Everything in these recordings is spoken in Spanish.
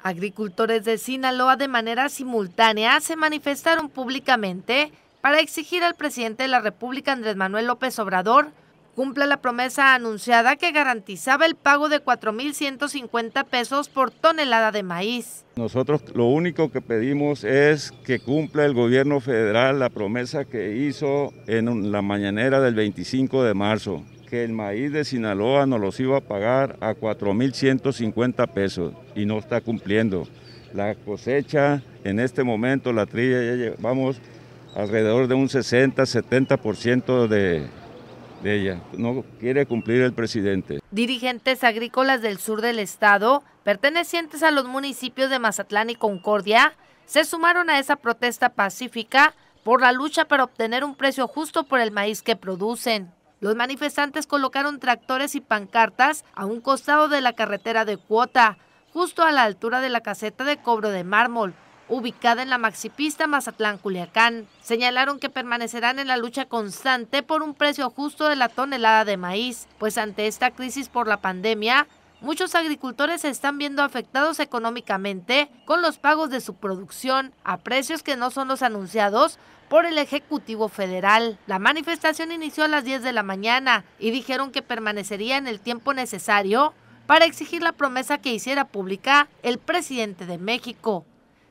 Agricultores de Sinaloa de manera simultánea se manifestaron públicamente para exigir al presidente de la República, Andrés Manuel López Obrador, cumpla la promesa anunciada que garantizaba el pago de 4.150 pesos por tonelada de maíz. Nosotros lo único que pedimos es que cumpla el gobierno federal la promesa que hizo en la mañanera del 25 de marzo, que el maíz de Sinaloa nos los iba a pagar a 4.150 pesos y no está cumpliendo. La cosecha en este momento, la trilla, ya llevamos alrededor de un 60-70% de, de ella. No quiere cumplir el presidente. Dirigentes agrícolas del sur del estado, pertenecientes a los municipios de Mazatlán y Concordia, se sumaron a esa protesta pacífica por la lucha para obtener un precio justo por el maíz que producen. Los manifestantes colocaron tractores y pancartas a un costado de la carretera de Cuota, justo a la altura de la caseta de cobro de mármol, ubicada en la maxipista Mazatlán-Culiacán. Señalaron que permanecerán en la lucha constante por un precio justo de la tonelada de maíz, pues ante esta crisis por la pandemia, muchos agricultores se están viendo afectados económicamente con los pagos de su producción a precios que no son los anunciados por el Ejecutivo Federal. La manifestación inició a las 10 de la mañana y dijeron que permanecería en el tiempo necesario para exigir la promesa que hiciera pública el presidente de México.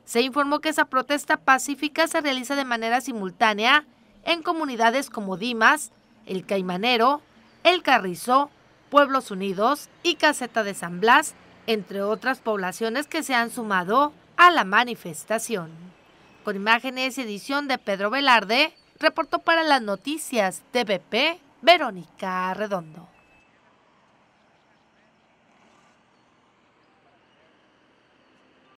Se informó que esa protesta pacífica se realiza de manera simultánea en comunidades como Dimas, El Caimanero, El Carrizo, Pueblos Unidos y Caseta de San Blas, entre otras poblaciones que se han sumado a la manifestación. Con imágenes y edición de Pedro Velarde, reportó para las noticias TVP Verónica Redondo.